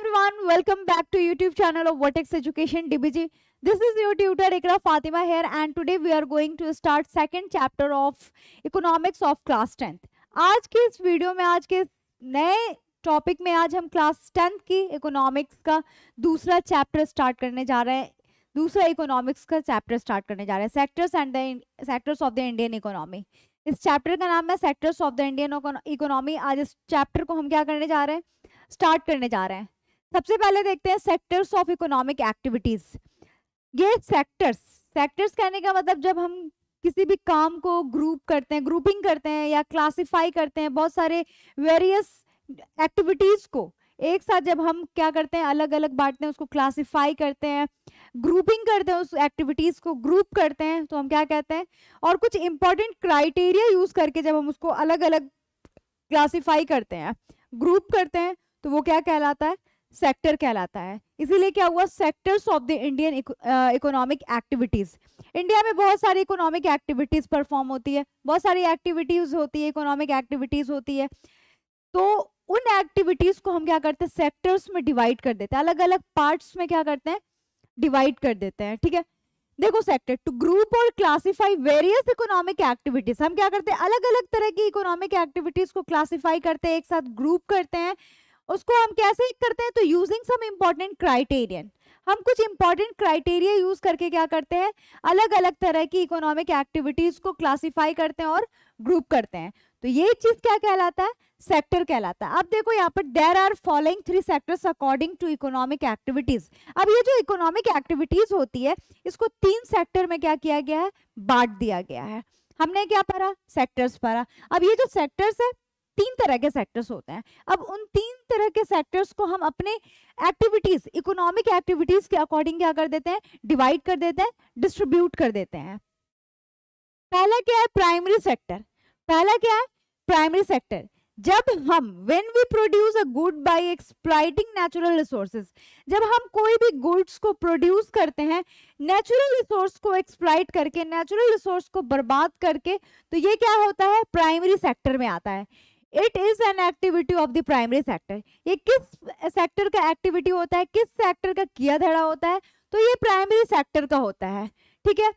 everyone, welcome back to YouTube channel of Vertex Education DBG. This is your tutor Ikra Fatima here and today we are going to start second chapter of Economics of Class 10th. आज के इस video में आज के नए topic में आज हम क्लास 10th की इकोनॉमिक्स का दूसरा चैप्टर स्टार्ट करने जा रहे हैं दूसरा इकोनॉमिक्स का चैप्टर स्टार्ट करने जा रहे हैं sectors and sectors of the Indian economy इस चैप्टर का नाम है sectors of the Indian economy आज इस चैप्टर को हम क्या करने जा रहे हैं स्टार्ट करने जा रहे हैं सबसे पहले देखते हैं सेक्टर्स ऑफ इकोनॉमिक एक्टिविटीज ये सेक्टर्स सेक्टर्स कहने का मतलब जब हम किसी भी काम को ग्रुप करते हैं ग्रुपिंग करते हैं या क्लासिफाई करते हैं बहुत सारे वेरियस एक्टिविटीज को एक साथ जब हम क्या करते हैं अलग अलग बांटते हैं उसको क्लासिफाई करते हैं ग्रुपिंग करते हैं उस एक्टिविटीज को ग्रुप करते हैं तो हम क्या कहते हैं और कुछ इंपॉर्टेंट क्राइटेरिया यूज करके जब हम उसको अलग अलग क्लासिफाई करते हैं ग्रुप करते हैं तो वो क्या कहलाता है सेक्टर कहलाता है इसीलिए क्या हुआ sectors of the Indian economic activities India में बहुत सारी इकोनॉमिक एक्टिविटीज परफॉर्म होती है बहुत सारी एक्टिविटीज होती है इकोनॉमिक एक्टिविटीज होती है तो उन एक्टिविटीज को हम क्या करते हैं सेक्टर्स में डिवाइड कर देते हैं अलग अलग पार्ट्स में क्या करते हैं डिवाइड कर देते हैं ठीक है देखो सेक्टर टू ग्रुप और क्लासिफाई वेरियस इकोनॉमिक एक्टिविटीज हम क्या करते हैं अलग अलग तरह की इकोनॉमिक एक्टिविटीज को क्लासिफाई करते हैं एक साथ ग्रुप करते हैं उसको हम कैसे करते हैं तो यूजिंग सम इम्पॉर्टेंट क्राइटेरियन हम कुछ इंपॉर्टेंट क्राइटेरिया यूज करके क्या करते हैं अलग अलग तरह की इकोनॉमिक एक्टिविटीज को क्लासिफाई करते हैं और ग्रुप करते हैं तो ये चीज क्या कहलाता है सेक्टर कहलाता है अब देखो यहाँ पर there are following three sectors according to economic activities अब ये जो इकोनॉमिक एक्टिविटीज होती है इसको तीन सेक्टर में क्या किया गया है बांट दिया गया है हमने क्या पढ़ा सेक्टर्स पढ़ा अब ये जो सेक्टर्स है तीन तरह के सेक्टर्स होते हैं अब उन तीन तरह के सेक्टर्स को हम अपने एक्टिविटीज इकोनॉमिक एक्टिविटीज के अकॉर्डिंग क्या कर देते हैं डिवाइड कर देते हैं डिस्ट्रीब्यूट कर देते हैं पहला क्या है प्राइमरी सेक्टर पहला क्या है प्राइमरी सेक्टर जब हम when we produce a good by exploiting natural resources जब हम कोई भी गुड्स को प्रोड्यूस करते हैं नेचुरल रिसोर्स को एक्सप्लाइट करके नेचुरल रिसोर्स को बर्बाद करके तो ये क्या होता है प्राइमरी सेक्टर में आता है it is an activity of the primary sector ये किस सेक्टर का एक्टिविटी होता है किस सेक्टर का किया धड़ा होता है तो ये प्राइमरी सेक्टर का होता है ठीक है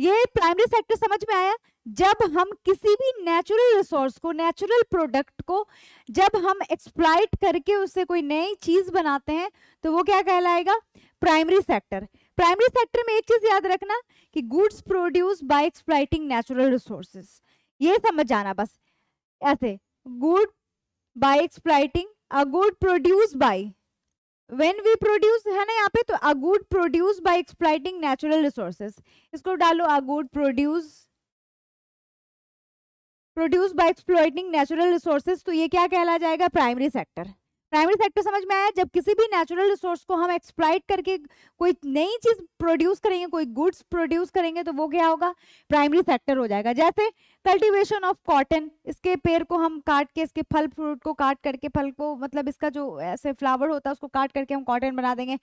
ये प्राइमरी सेक्टर समझ में आया जब हम किसी भी नेचुरल रिसोर्स को नेचुरल प्रोडक्ट को जब हम एक्सप्लाइट करके उससे कोई नई चीज बनाते हैं तो वो क्या कहलाएगा प्राइमरी सेक्टर प्राइमरी सेक्टर में एक चीज याद रखना कि goods produce by exploiting natural resources ये समझ जाना बस ऐसे good by exploiting a good produced by when we produce है ना यहाँ पे तो a good produced by exploiting natural resources इसको डालो a good produce produce by exploiting natural resources तो ये क्या कहला जाएगा प्राइमरी सेक्टर प्राइमरी फैक्टर समझ में आया जब किसी भी नेचुरल रिसोर्स को हम एक्सप्लाइट करके कोई नई चीज प्रोड्यूस करेंगे कोई गुड्स प्रोड्यूस करेंगे तो वो क्या होगा प्राइमरी फैक्टर हो जाएगा जैसे कल्टीवेशन ऑफ कॉटन इसके पेड़ को हम काट के इसके फल फ्रूट को काट करके फल को मतलब इसका जो ऐसे फ्लावर होता है उसको काट करके हम कॉटन बना देंगे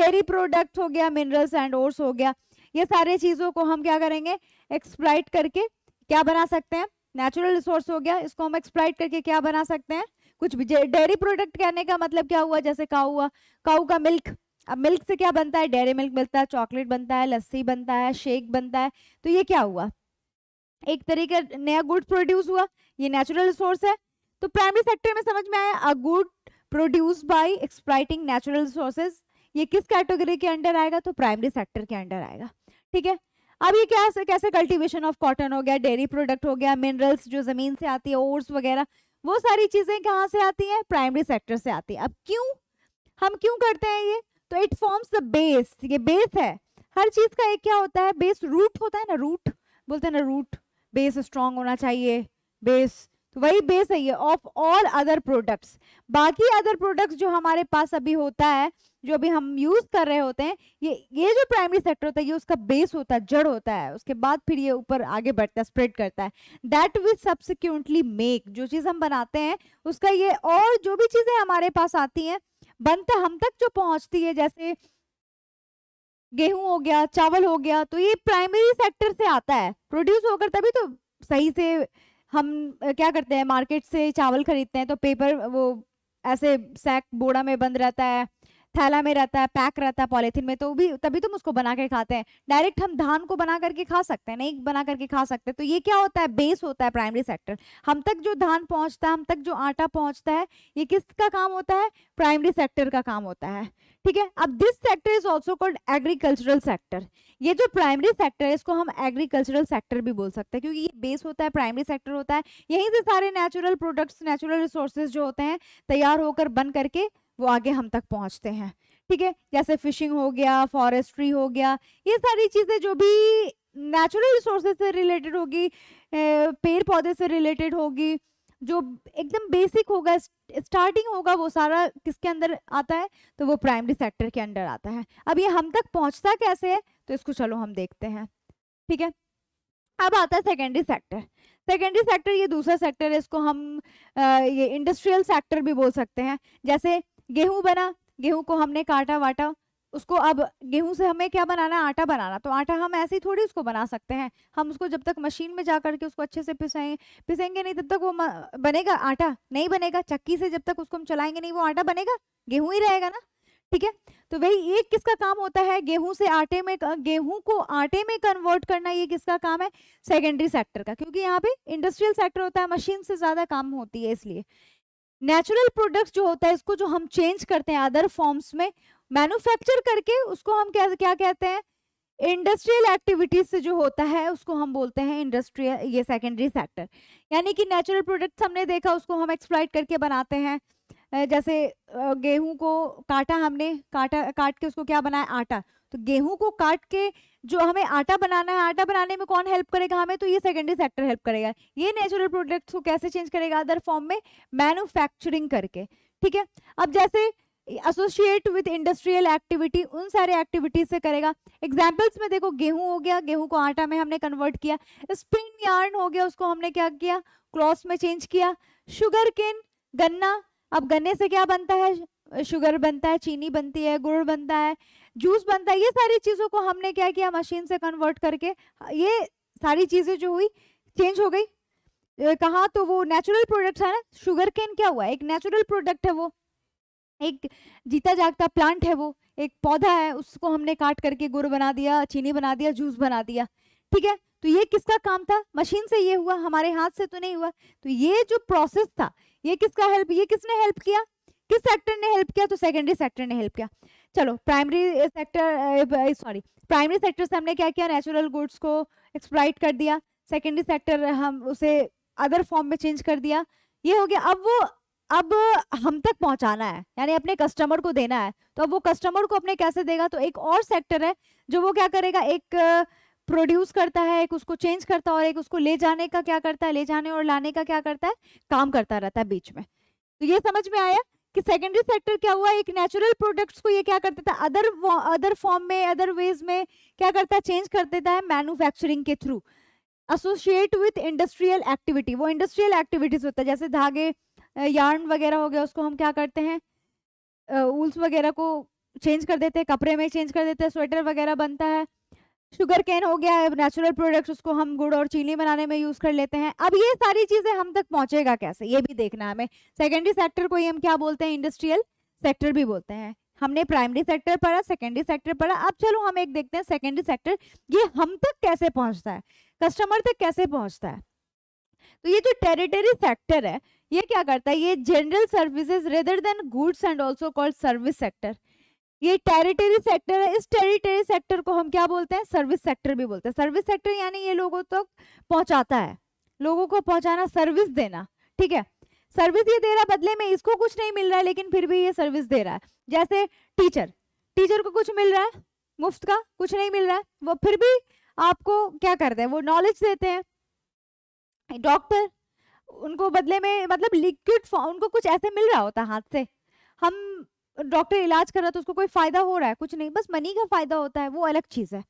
डेयरी प्रोडक्ट हो गया मिनरल्स एंड ओर्स हो गया ये सारे चीज़ों को हम क्या करेंगे एक्सप्लाइट करके क्या बना सकते हैं नेचुरल रिसोर्स हो गया इसको हम एक्सप्लाइट करके क्या बना सकते हैं कुछ भी डेयरी प्रोडक्ट कहने का मतलब क्या हुआ जैसे का हुआ काऊ का मिल्क अब मिल्क से क्या बनता है डेयरी मिल्क मिलता है चॉकलेट बनता है लस्सी बनता है शेक बनता है तो ये क्या हुआ एक तरीके नया गुड प्रोड्यूस हुआ ये नेचुरल रिसोर्स है तो प्राइमरी सेक्टर में समझ में आया a good produce by exploiting natural resources ये किस कैटेगरी के अंडर आएगा तो प्राइमरी सेक्टर के अंडर आएगा ठीक है अब ये क्या कैसे कल्टीवेशन ऑफ कॉटन हो गया डेयरी प्रोडक्ट हो गया मिनरल्स जो जमीन से आती है ओट्स वगैरह वो सारी चीज़ें कहाँ से आती हैं प्राइमरी सेक्टर से आती हैं अब क्यों हम क्यों करते हैं ये तो इट फॉर्म्स द बेस ये बेस है हर चीज़ का एक क्या होता है बेस रूट होता है ना रूट बोलते हैं ना रूट बेस स्ट्रांग होना चाहिए बेस तो वही बेस है ये ऑफ ऑल अदर प्रोडक्ट्स बाकी अदर प्रोडक्ट्स जो हमारे पास अभी होता है जो अभी हम यूज कर रहे होते हैं ये ये जो प्राइमरी सेक्टर होता है ये उसका बेस होता है जड़ होता है उसके बाद फिर ये ऊपर आगे बढ़ता है स्प्रेड करता है दैट विल सब्सिक्यूंटली मेक जो चीज़ हम बनाते हैं उसका ये और जो भी चीज़ें हमारे पास आती हैं बनता हम तक जो पहुंचती है जैसे गेहूं हो गया चावल हो गया तो ये प्राइमरी सेक्टर से आता है प्रोड्यूस होकर तभी तो सही से हम क्या करते हैं मार्केट से चावल खरीदते हैं तो पेपर वो ऐसे सैक बोड़ा में बंद रहता है थैला में रहता है पैक रहता है पॉलीथिन में तो भी तभी तुम तो उसको बना के खाते हैं डायरेक्ट हम धान को बना करके खा सकते हैं नहीं बना करके खा सकते हैं तो ये क्या होता है बेस होता है प्राइमरी सेक्टर हम तक जो धान पहुंचता है हम तक जो आटा पहुंचता है ये किसका काम होता है प्राइमरी सेक्टर का काम होता है ठीक है अब this sector is also called agricultural sector ये जो प्राइमरी सेक्टर है इसको हम एग्रीकल्चरल सेक्टर भी बोल सकते हैं क्योंकि ये बेस होता है प्राइमरी सेक्टर होता है यहीं से सारे नेचुरल प्रोडक्ट्स नेचुरल रिसोर्सेज जो होते हैं तैयार होकर बन करके वो आगे हम तक पहुँचते हैं ठीक है जैसे फिशिंग हो गया फॉरेस्ट्री हो गया ये सारी चीज़ें जो भी नेचुरल रिसोर्सेज से रिलेटेड होगी पेड़ पौधे से रिलेटेड होगी जो एकदम बेसिक होगा स्टार्टिंग होगा वो सारा किसके अंदर आता है तो वो प्राइमरी सेक्टर के अंदर आता है अब ये हम तक पहुंचता कैसे है तो इसको चलो हम देखते हैं ठीक है अब आता है सेकेंडरी सेक्टर सेकेंडरी सेक्टर ये दूसरा सेक्टर है इसको हम आ, ये इंडस्ट्रियल सेक्टर भी बोल सकते हैं जैसे गेहूं बना गेहूं को हमने काटा वाटा उसको अब गेहूं से हमें क्या बनाना आटा बनाना तो आटा हम ऐसे ही थोड़ी उसको बना सकते हैं हम उसको जब तक मशीन में जा करके उसको अच्छे से पिसाएंगे पिसेंगे नहीं तब तक वो बनेगा आटा नहीं बनेगा चक्की से जब तक उसको हम चलाएंगे नहीं वो आटा बनेगा गेहूं ही रहेगा ना ठीक है तो वही एक किसका काम होता है गेहूं से आटे में गेहूं को आटे में कन्वर्ट करना ये किसका काम है सेकेंडरी सेक्टर का क्योंकि यहाँ पे इंडस्ट्रियल सेक्टर होता है मशीन से ज्यादा काम होती है इसलिए नेचुरल प्रोडक्ट्स जो होता है इसको जो हम चेंज करते हैं अदर फॉर्म्स में मैन्युफैक्चर करके उसको हम क्या क्या कहते हैं इंडस्ट्रियल एक्टिविटीज से जो होता है उसको हम बोलते हैं इंडस्ट्रियल ये सेकेंडरी सेक्टर यानी कि नेचुरल प्रोडक्ट्स हमने देखा उसको हम एक्सप्लाइट करके बनाते हैं जैसे गेहूं को काटा हमने काटा काट के उसको क्या बनाया आटा तो गेहूं को काट के जो हमें आटा बनाना है आटा बनाने में कौन हेल्प करेगा हमें तो ये सेकेंडरी सेक्टर हेल्प करेगा ये नेचुरल प्रोडक्ट्स को कैसे चेंज करेगा अदर फॉर्म में मैन्युफैक्चरिंग करके ठीक है अब जैसे एसोसिएट विथ इंडस्ट्रियल एक्टिविटी उन सारे एक्टिविटीज से करेगा एग्जाम्पल्स में देखो गेहूं हो गया गेहूं को आटा में हमने कन्वर्ट किया स्पिन यार्न हो गया उसको हमने क्या किया क्रॉस में चेंज किया शुगर केन गन्ना अब गन्ने से क्या बनता है शुगर बनता है चीनी बनती है गुड़ बनता है जूस बनता है ये सारी चीज़ों को हमने क्या किया मशीन से कन्वर्ट करके ये सारी चीज़ें जो हुई चेंज हो गई कहा तो वो नेचुरल प्रोडक्ट है ना शुगर केन क्या हुआ एक नेचुरल प्रोडक्ट है वो एक जीता जागता प्लांट है वो एक पौधा है उसको हमने काट करके गुड़ बना दिया चीनी बना दिया जूस बना दिया ठीक है तो ये किसका काम था मशीन से ये हुआ हमारे हाथ से तो नहीं हुआ तो ये जो प्रोसेस था ये किसका हेल्प ये किसने हेल्प किया किस सेक्टर ने हेल्प किया तो सेकेंडरी सेक्टर ने हेल्प किया चलो primary sector sorry primary sector से हमने क्या किया नेचुरल गुड्स को एक्सप्लाइट कर दिया सेकेंडरी सेक्टर हम उसे अदर फॉर्म में चेंज कर दिया ये हो गया अब वो अब हम तक पहुंचाना है यानी अपने कस्टमर को देना है तो अब वो कस्टमर को अपने कैसे देगा तो एक और सेक्टर है जो वो क्या करेगा एक प्रोड्यूस करता है एक उसको चेंज करता है और एक उसको ले जाने का क्या करता है ले जाने और लाने का क्या करता है काम करता रहता है बीच में तो ये समझ में आया कि सेकेंडरी सेक्टर क्या हुआ एक नेचुरल प्रोडक्ट्स को ये क्या करता था अदर अदर फॉर्म में अदर वेज में क्या करता है चेंज कर देता है मैन्युफैक्चरिंग के through associate with industrial activity वो इंडस्ट्रियल एक्टिविटीज होता है जैसे धागे यार्न वगैरह हो गया उसको हम क्या करते हैं ऊल्स वगैरह को चेंज कर देते हैं कपड़े में चेंज कर देते हैं स्वेटर वगैरह बनता है शुगर कैन हो गया है नेचुरल प्रोडक्ट्स उसको हम गुड़ और चीनी बनाने में यूज कर लेते हैं अब ये सारी चीजें हम तक पहुंचेगा कैसे ये भी देखना है हमें सेकेंडरी सेक्टर को ही हम क्या बोलते हैं इंडस्ट्रियल सेक्टर भी बोलते हैं हमने प्राइमरी सेक्टर पढ़ा सेकेंडरी सेक्टर पढ़ा अब चलो हम एक देखते हैं सेकेंडरी सेक्टर ये हम तक कैसे पहुंचता है कस्टमर तक कैसे पहुंचता है तो ये जो टेरिटरी सेक्टर है ये क्या करता है ये general services rather than goods and also called service sector ये टेरिटरी सेक्टर है इस टेरिटरी सेक्टर को हम क्या बोलते हैं सर्विस सेक्टर भी बोलते हैं सर्विस सेक्टर यानी ये लोगों तक तो पहुंचाता है लोगों को पहुंचाना सर्विस देना ठीक है सर्विस ये दे रहा बदले में इसको कुछ नहीं मिल रहा है लेकिन फिर भी ये सर्विस दे रहा है जैसे टीचर टीचर को कुछ मिल रहा है मुफ्त का कुछ नहीं मिल रहा है वो फिर भी आपको क्या करते हैं वो नॉलेज देते हैं डॉक्टर उनको बदले में मतलब लिक्विड उनको कुछ ऐसे मिल रहा होता हाथ से हम डॉक्टर इलाज कर रहा है तो उसको कोई फायदा हो रहा है कुछ नहीं बस मनी का फायदा होता है वो अलग चीज है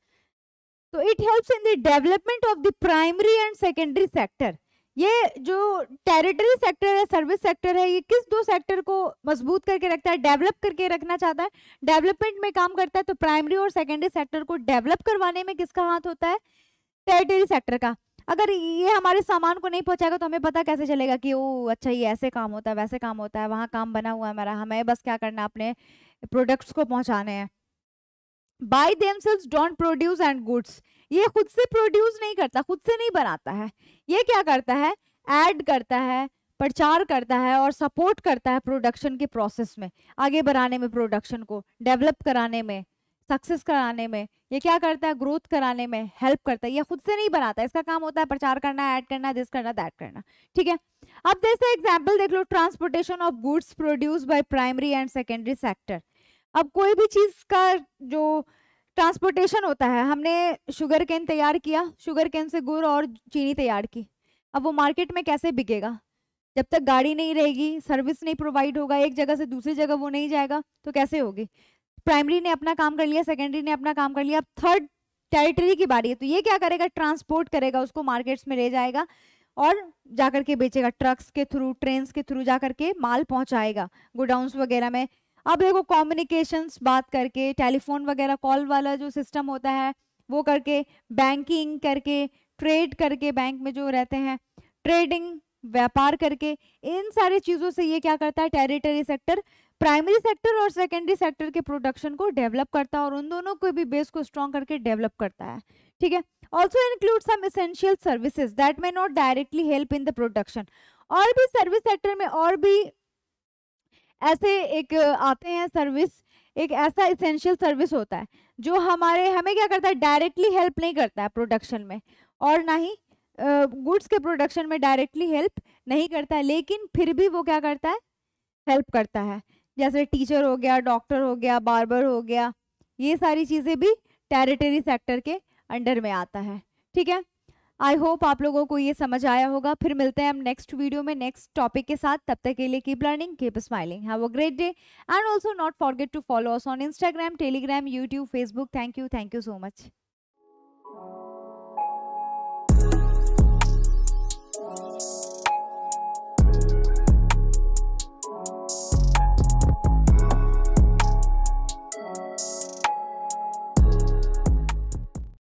तो it helps in the development of the primary and secondary sector ये जो टेरिटरी सेक्टर है सर्विस सेक्टर है ये किस दो सेक्टर को मजबूत करके रखता है डेवलप करके रखना चाहता है डेवलपमेंट में काम करता है तो प्राइमरी और सेकेंडरी सेक्टर को डेवलप करवाने में किसका हाथ होता है टेरिटरी सेक्टर का अगर ये हमारे सामान को नहीं पहुंचाएगा तो हमें पता कैसे चलेगा कि ओ अच्छा ये ऐसे काम होता है वैसे काम होता है वहाँ काम बना हुआ है हमारा हमें बस क्या करना अपने प्रोडक्ट्स को पहुँचाने हैं by themselves don't produce and goods ये खुद से प्रोड्यूस नहीं करता खुद से नहीं बनाता है ये क्या करता है एड करता है प्रचार करता है और सपोर्ट करता है प्रोडक्शन के प्रोसेस में आगे बढ़ाने में प्रोडक्शन को डेवलप कराने में सक्सेस कराने में ये क्या करता है ग्रोथ कराने में हेल्प करता है ये खुद से नहीं बनाता इसका काम होता है प्रचार करना ऐड करना दिस करना दैट करना ठीक है अब जैसे एग्जाम्पल देख लो transportation of goods produce by primary and secondary sector अब कोई भी चीज का जो ट्रांसपोर्टेशन होता है हमने शुगर केन तैयार किया शुगर केन से गुड़ और चीनी तैयार की अब वो मार्केट में कैसे बिकेगा जब तक गाड़ी नहीं रहेगी सर्विस नहीं प्रोवाइड होगा एक जगह से दूसरी जगह वो नहीं जाएगा तो कैसे होगी प्राइमरी ने अपना काम कर लिया सेकेंडरी ने अपना काम कर लिया अब थर्ड टेरिटरी की बारी है तो ये क्या करेगा ट्रांसपोर्ट करेगा उसको मार्केट्स में ले जाएगा और जाकर के बेचेगा ट्रक्स के थ्रू ट्रेन के थ्रू जाकर के माल पहुंचाएगा गोडाउंस वगैरह में अब देखो कॉम्युनिकेशन बात करके टेलीफोन वगैरह कॉल वाला जो सिस्टम होता है वो करके बैंकिंग करके ट्रेड करके बैंक में जो रहते हैं ट्रेडिंग व्यापार करके इन सारी चीज़ों से ये क्या करता है टेरिटरी सेक्टर प्राइमरी सेक्टर और सेकेंडरी सेक्टर के प्रोडक्शन को डेवलप करता है और उन दोनों को भी बेस को स्ट्रॉन्ग करके डेवलप करता है ठीक है also include some essential services that may not directly help in the production और भी सर्विस सेक्टर में और भी ऐसे एक आते हैं सर्विस एक ऐसा इसेंशियल सर्विस होता है जो हमारे हमें क्या करता है डायरेक्टली हेल्प नहीं करता है प्रोडक्शन में और ना ही गुड्स के प्रोडक्शन में डायरेक्टली हेल्प नहीं करता है लेकिन फिर भी वो क्या करता है हेल्प करता है जैसे टीचर हो गया डॉक्टर हो गया बार्बर हो गया ये सारी चीज़ें भी टेरिटरी सेक्टर के अंडर में आता है ठीक है आई होप आप लोगों को ये समझ आया होगा फिर मिलते हैं हम नेक्स्ट वीडियो में नेक्स्ट टॉपिक के साथ तब तक के लिए keep learning keep smiling have a great day and also not forget to follow us on Instagram Telegram YouTube Facebook thank you thank you so much